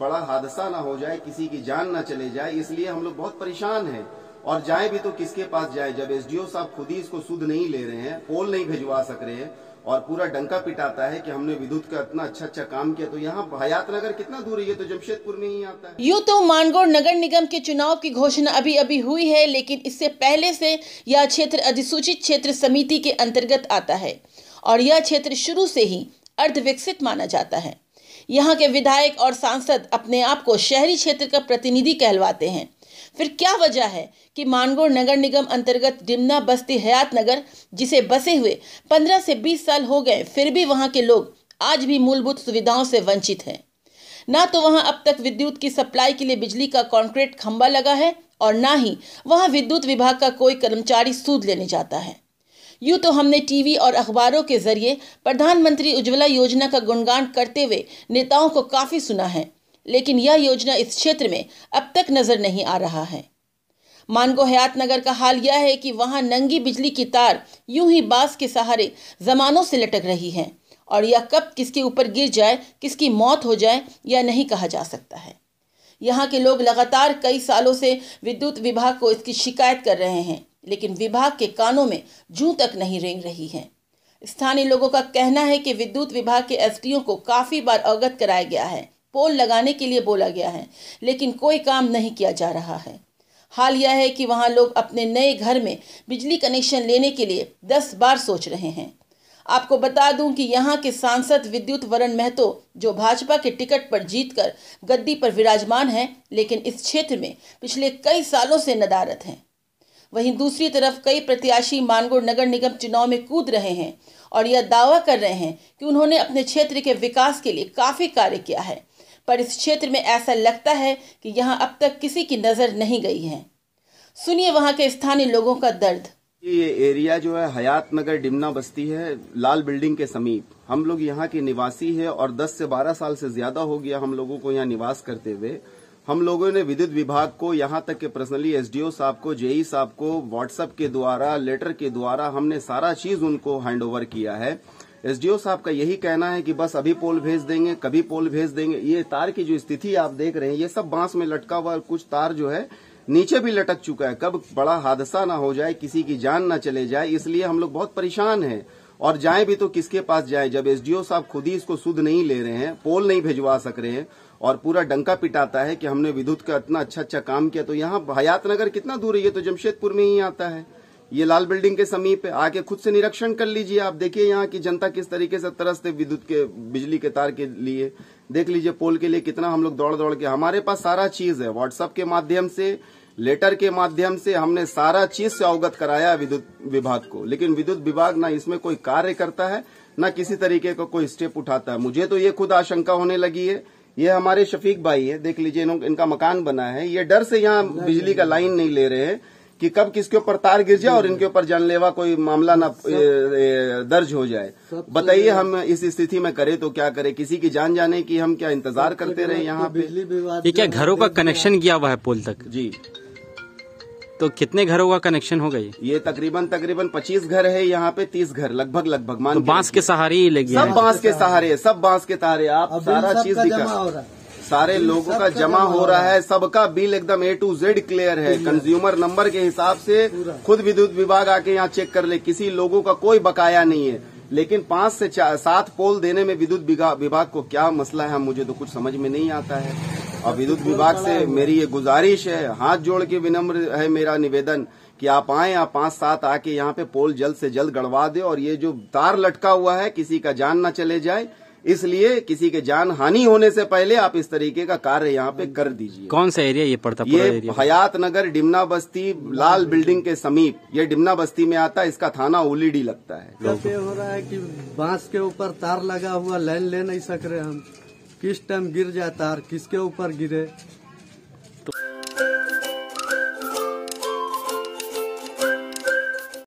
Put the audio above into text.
बड़ा हादसा ना हो जाए किसी की जान ना चले जाए इसलिए हम लोग बहुत परेशान हैं और जाए भी तो किसके पास जाए जब एसडीओ साहब खुद ही इसको सुध नहीं ले रहे हैं पोल नहीं भिजवा सक रहे हैं और पूरा डंका पिटाता है कि हमने विद्युत का इतना अच्छा अच्छा काम किया तो यहाँ हयात नगर कितना दूर है तो जमशेदपुर में ही आता है यूँ तो मानगोड़ नगर निगम के चुनाव की घोषणा अभी अभी हुई है लेकिन इससे पहले से यह क्षेत्र अधिसूचित क्षेत्र समिति के अंतर्गत आता है और यह क्षेत्र शुरू से ही अर्ध माना जाता है यहाँ के विधायक और सांसद अपने आप को शहरी क्षेत्र का प्रतिनिधि कहलवाते हैं फिर क्या वजह है कि मानगोड़ नगर निगम अंतर्गत डिमना बस्ती हयात नगर जिसे बसे हुए पंद्रह से बीस साल हो गए फिर भी वहाँ के लोग आज भी मूलभूत सुविधाओं से वंचित हैं ना तो वहाँ अब तक विद्युत की सप्लाई के लिए बिजली का कॉन्क्रीट खंबा लगा है और ना ही वहाँ विद्युत विभाग का कोई कर्मचारी सूद लेने जाता है यूँ तो हमने टीवी और अखबारों के जरिए प्रधानमंत्री उज्ज्वला योजना का गुणगान करते हुए नेताओं को काफ़ी सुना है लेकिन यह योजना इस क्षेत्र में अब तक नज़र नहीं आ रहा है मानगो हयात नगर का हाल यह है कि वहाँ नंगी बिजली की तार यूं ही बांस के सहारे जमानों से लटक रही है और यह कब किसके ऊपर गिर जाए किसकी मौत हो जाए यह नहीं कहा जा सकता है यहाँ के लोग लगातार कई सालों से विद्युत विभाग को इसकी शिकायत कर रहे हैं लेकिन विभाग के कानों में जू तक नहीं रेंग रही है स्थानीय लोगों का कहना है कि विद्युत विभाग के एस को काफ़ी बार अवगत कराया गया है पोल लगाने के लिए बोला गया है लेकिन कोई काम नहीं किया जा रहा है हाल यह है कि वहाँ लोग अपने नए घर में बिजली कनेक्शन लेने के लिए दस बार सोच रहे हैं आपको बता दूं कि यहाँ के सांसद विद्युत वरण महतो जो भाजपा के टिकट पर जीतकर गद्दी पर विराजमान हैं लेकिन इस क्षेत्र में पिछले कई सालों से नदारत हैं वहीं दूसरी तरफ कई प्रत्याशी मानगुड़ नगर निगम चुनाव में कूद रहे हैं और यह दावा कर रहे हैं कि उन्होंने अपने क्षेत्र के विकास के लिए काफ़ी कार्य किया है पर इस क्षेत्र में ऐसा लगता है कि यहाँ अब तक किसी की नज़र नहीं गई है सुनिए वहाँ के स्थानीय लोगों का दर्द ये एरिया जो है हयात नगर डिमना बस्ती है लाल बिल्डिंग के समीप हम लोग यहाँ के निवासी है और 10 से 12 साल से ज्यादा हो गया हम लोगों को यहाँ निवास करते हुए हम लोगों ने विद्युत विभाग को यहाँ तक के पर्सनली एसडीओ साहब को जेई साहब को व्हाट्सएप के द्वारा लेटर के द्वारा हमने सारा चीज उनको हैंड ओवर किया है एसडीओ साहब का यही कहना है कि बस अभी पोल भेज देंगे कभी पोल भेज देंगे ये तार की जो स्थिति आप देख रहे हैं ये सब बांस में लटका हुआ कुछ तार जो है नीचे भी लटक चुका है कब बड़ा हादसा ना हो जाए किसी की जान ना चले जाए इसलिए हम लोग बहुत परेशान हैं और जाए भी तो किसके पास जाए जब एसडीओ साहब खुद ही इसको सुध नहीं ले रहे हैं पोल नहीं भिजवा सक रहे हैं और पूरा डंका पिटाता है कि हमने विद्युत का इतना अच्छा अच्छा काम किया तो यहाँ हयात नगर कितना दूर है ये तो जमशेदपुर में ही आता है ये लाल बिल्डिंग के समीप है आके खुद से निरीक्षण कर लीजिए आप देखिए यहाँ की जनता किस तरीके से तरसते विद्युत के बिजली के तार के लिए देख लीजिए पोल के लिए कितना हम लोग दौड़ दौड़ के हमारे पास सारा चीज है व्हाट्सएप के माध्यम से लेटर के माध्यम से हमने सारा चीज से अवगत कराया विद्युत विभाग को लेकिन विद्युत विभाग ना इसमें कोई कार्य करता है ना किसी तरीके का को कोई स्टेप उठाता है मुझे तो ये खुद आशंका होने लगी है ये हमारे शफीक भाई है देख लीजिए इनका मकान बना है ये डर से यहाँ बिजली का लाइन नहीं ले रहे हैं कि कब किसके ऊपर तार गिर जाए और इनके ऊपर जानलेवा कोई मामला ना दर्ज हो जाए तो बताइए हम इस स्थिति में करें तो क्या करें किसी की जान जाने की हम क्या इंतजार करते रहे यहाँ तो पे ये क्या घरों का कनेक्शन गया हुआ है पुल तक जी तो कितने घरों का कनेक्शन हो गई ये तकरीबन तकरीबन पच्चीस घर है यहाँ पे तीस घर लगभग लगभग मान तो बांस के सहारे ही लगे सब बांस के सहारे सब बांस के सहारे आप सारा चीज दिखा सारे लोगों का जमा हो रहा है सबका बिल एकदम ए टू जेड क्लियर है कंज्यूमर नंबर के हिसाब से खुद विद्युत विभाग आके यहाँ चेक कर ले किसी लोगों का कोई बकाया नहीं है लेकिन पांच से सात पोल देने में विद्युत विभाग को क्या मसला है मुझे तो कुछ समझ में नहीं आता है और विद्युत विभाग से मेरी ये गुजारिश है हाथ जोड़ के विनम्र है मेरा निवेदन कि आप आए आप पांच सात आके यहाँ पे पोल जल्द से जल्द गड़वा दे और ये जो तार लटका हुआ है किसी का जान ना चले जाए इसलिए किसी के जान हानि होने से पहले आप इस तरीके का कार्य यहाँ पे कर दीजिए कौन सा एरिया ये पड़ता ये हयात नगर डिमना बस्ती लाल बिल्डिंग के समीप ये डिमना बस्ती में आता है इसका थाना ओलीडी लगता है ये हो रहा है कि बांस के ऊपर तार लगा हुआ लाइन ले नहीं सक रहे हम किस टाइम गिर जाए तार किसके ऊपर गिरे